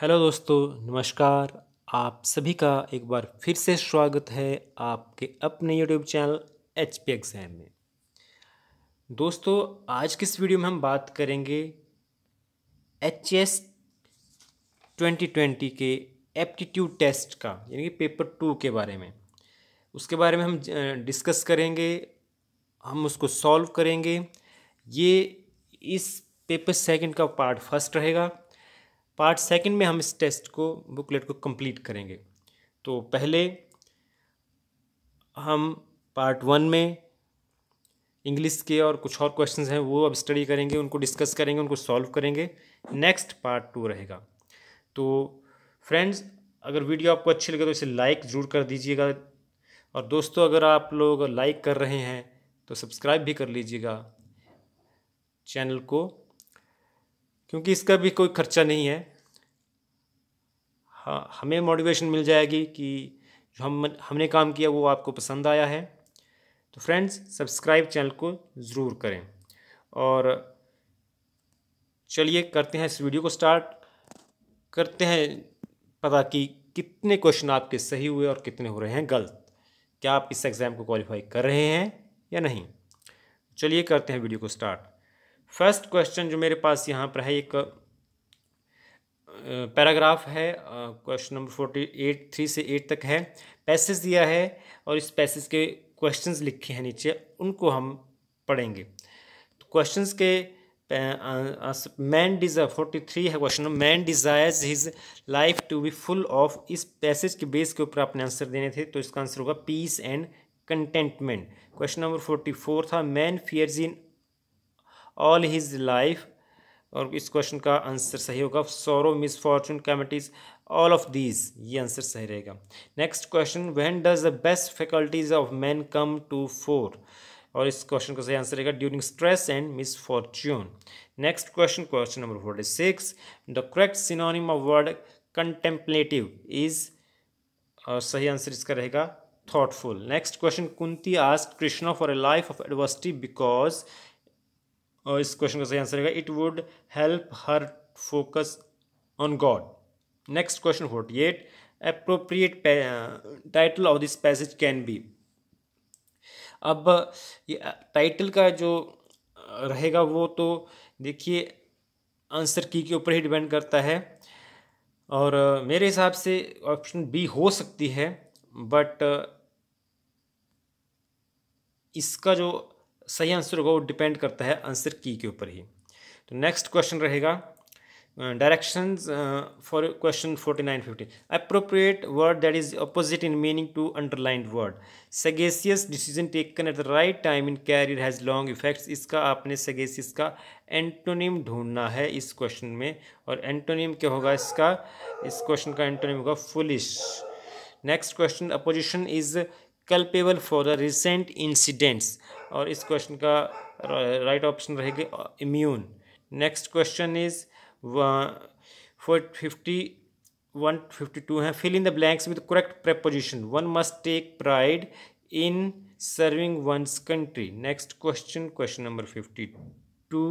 Hello दोस्तों नमस्कार आप सभी का एक बार फिर से स्वागत है आपके अपने YouTube channel H P exam में दोस्तों आज के इस वीडियो में हम बात करेंगे एच एस ट्वेंटी ट्वेंटी के एप्टीट्यूड टेस्ट का यानी कि पेपर टू के बारे में उसके बारे में हम डिस्कस करेंगे हम उसको सॉल्व करेंगे ये इस पेपर सेकंड का पार्ट फर्स्ट रहेगा पार्ट सेकंड में हम इस टेस्ट को बुकलेट को कंप्लीट करेंगे तो पहले हम पार्ट वन में इंग्लिश के और कुछ और क्वेश्चंस हैं वो अब स्टडी करेंगे उनको डिस्कस करेंगे उनको सॉल्व करेंगे नेक्स्ट पार्ट टू रहेगा तो फ्रेंड्स अगर वीडियो आपको अच्छी लगे तो इसे लाइक ज़रूर कर दीजिएगा और दोस्तों अगर आप लोग लाइक कर रहे हैं तो सब्सक्राइब भी कर लीजिएगा चैनल को क्योंकि इसका भी कोई खर्चा नहीं है हाँ हमें मोटिवेशन मिल जाएगी कि जो हम हमने काम किया वो आपको पसंद आया है तो फ्रेंड्स सब्सक्राइब चैनल को ज़रूर करें और चलिए करते हैं इस वीडियो को स्टार्ट करते हैं पता कि कितने क्वेश्चन आपके सही हुए और कितने हो रहे हैं गलत क्या आप इस एग्ज़ाम को क्वालिफाई कर रहे हैं या नहीं चलिए करते हैं वीडियो को स्टार्ट फर्स्ट क्वेश्चन जो मेरे पास यहाँ पर है एक पैराग्राफ है question number forty eight three से एट तक है पैसेज दिया है और इस पैसेज के क्वेश्चंस लिखे हैं नीचे उनको हम पढ़ेंगे तो क्वेश्चंस के मैन डिजायर फोर्टी थ्री है question man desires his life to be full of इस पैसेज के बेस के ऊपर आपने आंसर देने थे तो इसका आंसर होगा peace and contentment question number forty four था man fears in all his life और इस क्वेश्चन का आंसर सही होगा sorrow fortune calamities all of these ये आंसर सही रहेगा next question when does the best faculties of man come to fore और इस क्वेश्चन का सही आंसर रहेगा during stress and misfortune next question question number forty six the correct synonym of word contemplative is और सही answer इसका रहेगा thoughtful next question Kunti asked Krishna for a life of adversity because और इस question का सही answer रहेगा it would help her focus on God next question forty eight appropriate title of this passage can be अब ये title uh, का जो uh, रहेगा वो तो देखिए आंसर की के ऊपर ही डिपेंड करता है और uh, मेरे हिसाब से ऑप्शन बी हो सकती है बट इसका जो सही आंसर होगा वो डिपेंड करता है आंसर की के ऊपर ही तो नेक्स्ट क्वेश्चन रहेगा direction for question forty nine fifty appropriate word that is opposite in meaning to underline word sagacious decision taken at the right time in career has long effects इसका आपने सगेसियस का antonym ढूंढना है इस question में और antonym क्या होगा इसका इस क्वेश्चन का एंटोनिम होगा foolish next question opposition is culpable for the recent incidents और इस क्वेश्चन का राइट ऑप्शन रहेगा immune next question is for fifty one fifty two है fill in the blanks with correct preposition one must take pride in serving one's country next question question number fifty two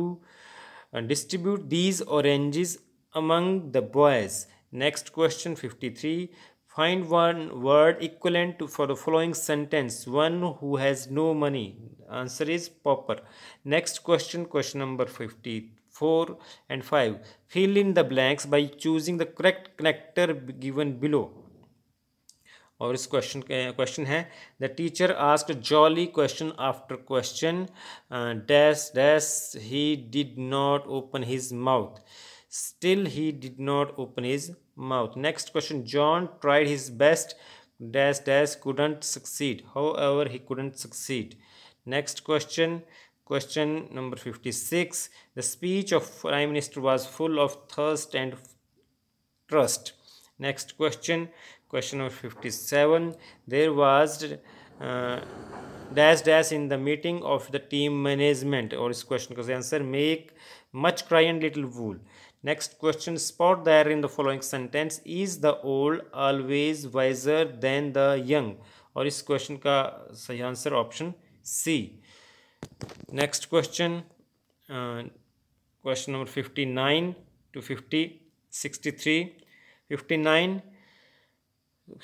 distribute these oranges among the boys next question 53 find one word equivalent to, for the following sentence one who has no money answer is pauper next question question number 54 and 5 fill in the blanks by choosing the correct connector given below और इस question question है the teacher ask Jolly question after question dash dash he did not open his mouth still he did not open his mouth. Next question. John tried his best dash dash couldn't succeed. However, he couldn't succeed. Next question. Question number 56. The speech of Prime Minister was full of thirst and trust. Next question. Question number 57. There was uh, dash dash in the meeting of the team management or this question because the answer make much cry and little wool Next question, spot the error in the following sentence. Is the old always wiser than the young? और इस question का सही answer option C next question question number fifty nine to fifty sixty three fifty nine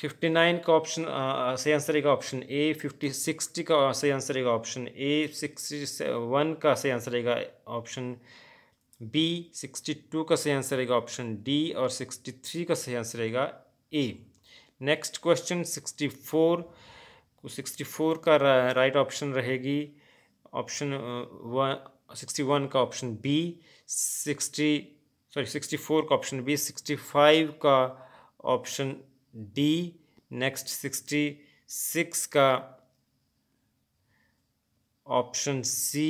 fifty nine का option uh, uh, सही answer रहेगा option A fifty sixty का सही answer रहेगा ऑप्शन ए सिक्सटी वन का सही आंसर रहेगा option B sixty two का सही आंसर रहेगा ऑप्शन डी और सिक्सटी थ्री का सही आंसर रहेगा A next question sixty four sixty four का राइट ऑप्शन रहेगी ऑप्शन uh, सिक्सटी वन का option B sixty sorry sixty four का ऑप्शन बी सिक्सटी फाइव का option D next sixty six का option C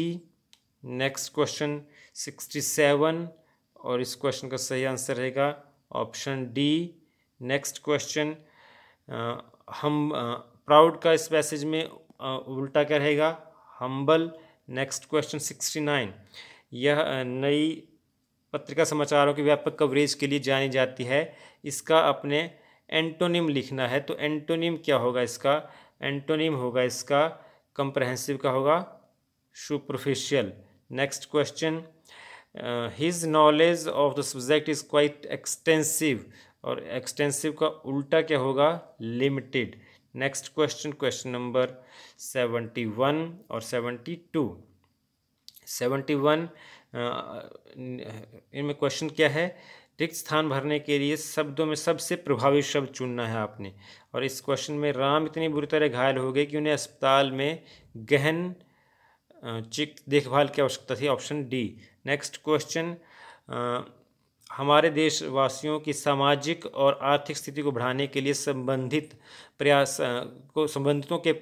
next question sixty seven और इस question का सही आंसर रहेगा ऑप्शन डी नेक्स्ट क्वेश्चन हम प्राउड का इस पैसेज में आ, उल्टा क्या रहेगा humble next question sixty nine यह नई पत्रिका समाचारों की व्यापक कवरेज के लिए जानी जाती है इसका अपने एंटोनिम लिखना है तो एंटोनिम क्या होगा इसका एंटोनिम होगा इसका कंप्रहेंसिव का होगा superficial next question uh, his knowledge of the subject is quite extensive और extensive का उल्टा क्या होगा limited next question question number one और टू सेवेंटी वन इनमें क्वेश्चन क्या है रिक्त स्थान भरने के लिए शब्दों में सबसे प्रभावी शब्द चुनना है आपने और इस क्वेश्चन में राम इतनी बुरी तरह घायल हो गए कि उन्हें अस्पताल में गहन uh, चिक देखभाल की आवश्यकता थी option D next question uh, हमारे देशवासियों की सामाजिक और आर्थिक स्थिति को बढ़ाने के लिए संबंधित प्रयास uh, को संबंधितों के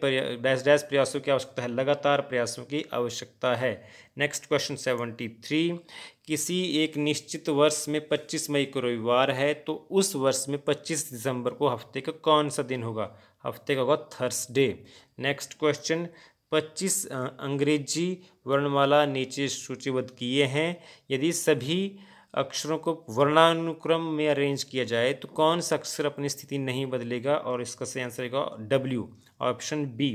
डैश डैश प्रयासों की आवश्यकता है लगातार प्रयासों की आवश्यकता है नेक्स्ट क्वेश्चन सेवेंटी थ्री किसी एक निश्चित वर्ष में पच्चीस मई को रविवार है तो उस वर्ष में पच्चीस दिसंबर को हफ्ते का कौन सा दिन होगा हफ्ते का होगा थर्सडे नेक्स्ट क्वेश्चन पच्चीस अंग्रेजी वर्णमाला नीचे सूचीबद्ध किए हैं यदि सभी अक्षरों को वर्णानुक्रम में अरेंज किया जाए तो कौन सा अक्षर अपनी स्थिति नहीं बदलेगा और इसका सही आंसर होगा W option B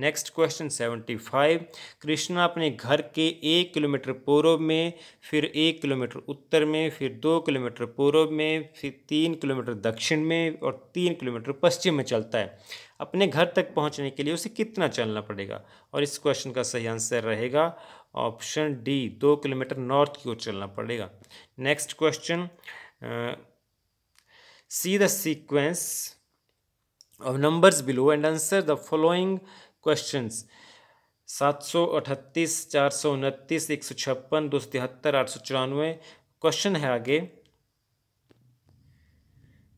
next question seventy five Krishna अपने घर के एक किलोमीटर पूर्व में फिर एक किलोमीटर उत्तर में फिर दो किलोमीटर पूर्व में फिर तीन किलोमीटर दक्षिण में और तीन किलोमीटर पश्चिम में चलता है अपने घर तक पहुंचने के लिए उसे कितना चलना पड़ेगा और इस क्वेश्चन का सही आंसर रहेगा ऑप्शन डी दो किलोमीटर नॉर्थ की ओर चलना पड़ेगा next question see the sequence of numbers below and answer the following question सात सौ अठतीस चार सौ उनतीस एक सौ छप्पन दो सौ तिहत्तर आठ सौ चौरानवे क्वेश्चन है आगे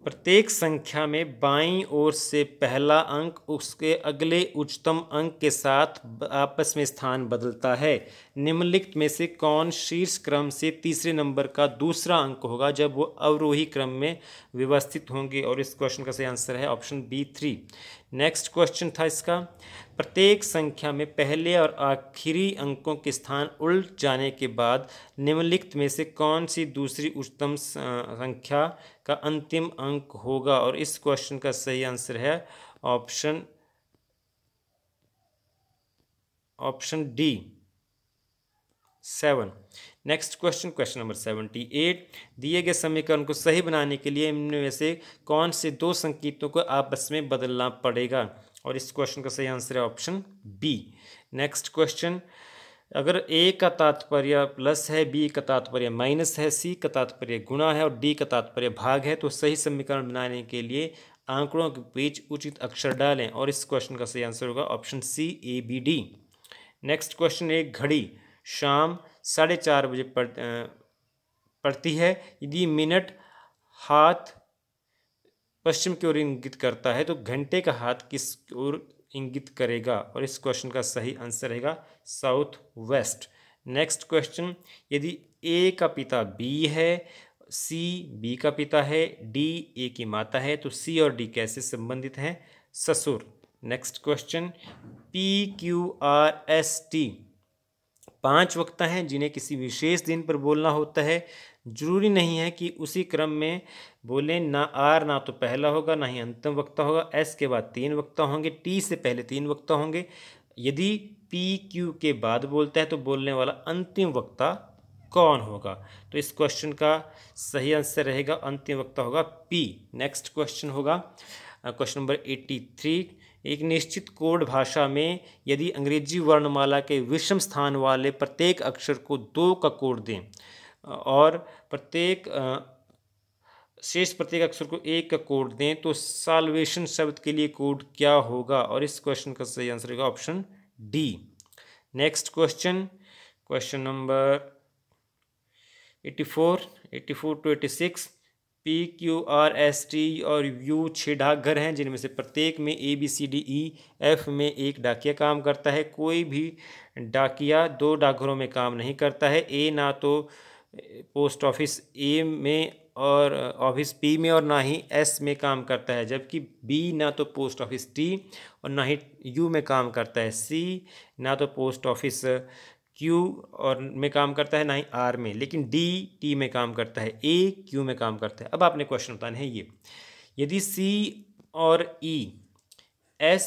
प्रत्येक संख्या में बाईं ओर से पहला अंक उसके अगले उच्चतम अंक के साथ आपस में स्थान बदलता है निम्नलिखित में से कौन शीर्ष क्रम से तीसरे नंबर का दूसरा अंक होगा जब वो अवरोही क्रम में व्यवस्थित होंगे और इस क्वेश्चन का सही आंसर है option B three next question था इसका प्रत्येक संख्या में पहले और आखिरी अंकों के स्थान उल्ट जाने के बाद निम्नलिखित में से कौन सी दूसरी उच्चतम संख्या का अंतिम अंक होगा और इस क्वेश्चन का सही आंसर है option option D seven next question question number seventy eight दिए गए समीकरण को सही बनाने के लिए इनमें से कौन से दो संकेतों को आपस में बदलना पड़ेगा और इस क्वेश्चन का सही आंसर है ऑप्शन बी नेक्स्ट क्वेश्चन अगर ए का तात्पर्य प्लस है बी का तात्पर्य माइनस है सी का तात्पर्य गुणा है और डी का तात्पर्य भाग है तो सही समीकरण बनाने के लिए आंकड़ों के बीच उचित अक्षर डालें और इस क्वेश्चन का सही आंसर होगा option C A B D next question एक घड़ी शाम साढ़े चार बजे पड़ पड़ती है यदि मिनट हाथ पश्चिम की ओर इंगित करता है तो घंटे का हाथ किस ओर इंगित करेगा और इस क्वेश्चन का सही आंसर रहेगा साउथ वेस्ट नेक्स्ट क्वेश्चन यदि ए का पिता बी है सी बी का पिता है डी ए की माता है तो सी और डी कैसे संबंधित हैं ससुर next question P Q R S T पांच वक्ता हैं जिन्हें किसी विशेष दिन पर बोलना होता है जरूरी नहीं है कि उसी क्रम में बोलें ना आर ना तो पहला होगा ना ही अंतिम वक्ता होगा एस के बाद तीन वक्ता होंगे टी से पहले तीन वक्ता होंगे यदि पी क्यू के बाद बोलता है तो बोलने वाला अंतिम वक्ता कौन होगा तो इस क्वेश्चन का सही आंसर रहेगा अंतिम वक्ता होगा पी नेक्स्ट क्वेश्चन होगा क्वेश्चन नंबर एट्टी थ्री एक निश्चित कोड भाषा में यदि अंग्रेजी वर्णमाला के विषम स्थान वाले प्रत्येक अक्षर को दो का कोड दें और प्रत्येक शेष प्रत्येक अक्षर को एक का कोड दें तो साल्वेशन शब्द के लिए कोड क्या होगा और इस क्वेश्चन का सही आंसर होगा option D next question question number eighty four eighty four to eighty six P Q R S T और यू छः डाकघर हैं जिनमें से प्रत्येक में A B C D E F में एक डाकिया काम करता है कोई भी डाकिया दो डाकघरों में काम नहीं करता है ए ना तो पोस्ट ऑफिस ए में और ऑफिस पी में और ना ही एस में काम करता है जबकि बी ना तो पोस्ट ऑफिस टी और ना ही यू में काम करता है सी ना तो पोस्ट ऑफिस क्यू और में काम करता है ना ही आर में लेकिन डी टी में काम करता है ए क्यू में काम करता है अब आपने क्वेश्चन बताने हैं ये यदि सी और ई एस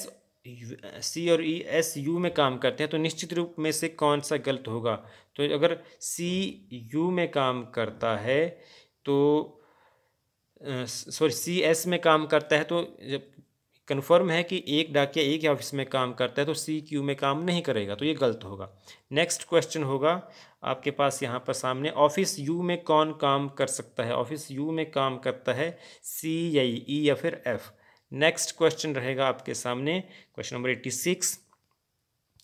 सी और ई एस यू में काम करते हैं तो निश्चित रूप में से कौन सा गलत होगा तो अगर सी यू में काम करता है तो सॉरी सी एस में काम करता है तो जब कन्फर्म है कि एक डाकिया एक ही ऑफिस में काम करता है तो सी क्यू में काम नहीं करेगा तो ये गलत होगा नेक्स्ट क्वेश्चन होगा आपके पास यहाँ पर सामने ऑफिस यू में कौन काम कर सकता है ऑफिस यू में काम करता है सी या ई e या फिर एफ नेक्स्ट क्वेश्चन रहेगा आपके सामने question number eighty six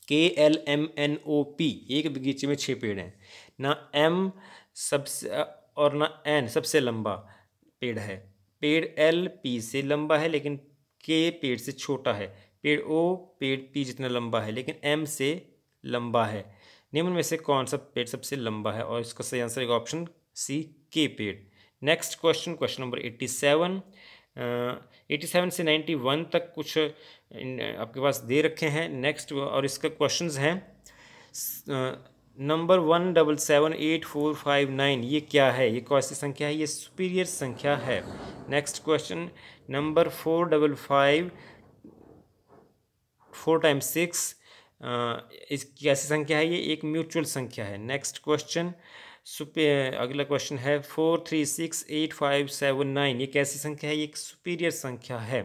K L M N O P एक बगीचे में छः पेड़ हैं ना एम सबसे और ना एन सबसे लंबा पेड़ है पेड़ एल पी से लंबा है लेकिन के पेड़ से छोटा है पेड़ ओ पेड़ पी जितना लंबा है लेकिन एम से लंबा है निम्न में से कौन सा पेड़ सबसे लंबा है और इसका सही आंसर है ऑप्शन सी के पेड़ next question question number eighty seven eighty seven से नाइन्टी वन तक कुछ आपके पास दे रखे हैं नेक्स्ट और इसका क्वेश्चंस हैं number one double seven eight four five nine ये क्या है ये कौन सी संख्या है ये सुपीरियर संख्या है next question number four double five four time six इस कैसी संख्या है ये एक म्यूचुअल संख्या है नेक्स्ट क्वेश्चन सुपे अगला क्वेश्चन है four three six eight five seven nine ये कैसी संख्या है ये एक सुपीरियर संख्या है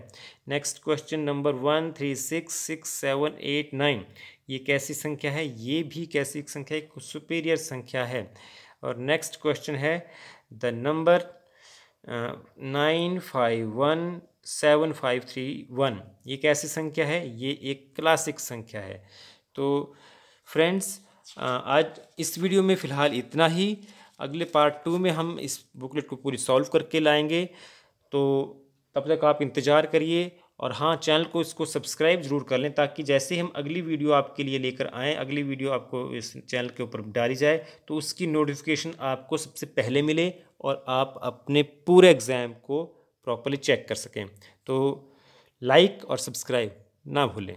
next question number one three six six seven eight nine ये कैसी संख्या है ये भी कैसी संख्या कुछ सुपीरियर संख्या है और नेक्स्ट क्वेश्चन है the number nine five one seven five three one ये कैसी संख्या है ये एक क्लासिक संख्या है तो फ्रेंड्स आज इस वीडियो में फ़िलहाल इतना ही अगले पार्ट टू में हम इस बुकलेट को पूरी सॉल्व करके लाएंगे तो तब तक आप इंतज़ार करिए और हाँ चैनल को इसको सब्सक्राइब जरूर कर लें ताकि जैसे हम अगली वीडियो आपके लिए लेकर आएँ अगली वीडियो आपको इस चैनल के ऊपर डाली जाए तो उसकी नोटिफिकेशन आपको सबसे पहले मिले और आप अपने पूरे एग्ज़ाम को प्रॉपरली चेक कर सकें तो लाइक और सब्सक्राइब ना भूलें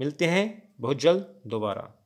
मिलते हैं बहुत जल्द दोबारा